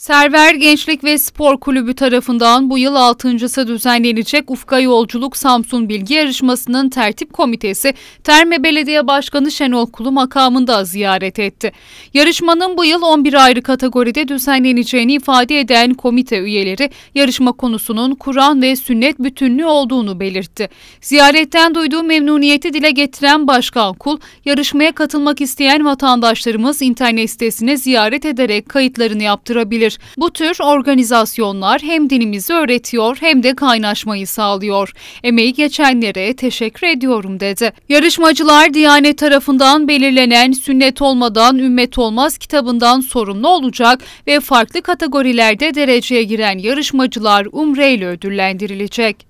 Server Gençlik ve Spor Kulübü tarafından bu yıl 6.sı düzenlenecek Ufka Yolculuk Samsun Bilgi Yarışması'nın tertip komitesi Terme Belediye Başkanı Şenol Kulu makamında ziyaret etti. Yarışmanın bu yıl 11 ayrı kategoride düzenleneceğini ifade eden komite üyeleri yarışma konusunun Kur'an ve sünnet bütünlüğü olduğunu belirtti. Ziyaretten duyduğu memnuniyeti dile getiren Başkan Kul, yarışmaya katılmak isteyen vatandaşlarımız internet sitesine ziyaret ederek kayıtlarını yaptırabilir gerekir. Bu tür organizasyonlar hem dinimizi öğretiyor hem de kaynaşmayı sağlıyor. Emeği geçenlere teşekkür ediyorum dedi. Yarışmacılar Diyanet tarafından belirlenen Sünnet Olmadan Ümmet Olmaz kitabından sorumlu olacak ve farklı kategorilerde dereceye giren yarışmacılar umre ile ödüllendirilecek.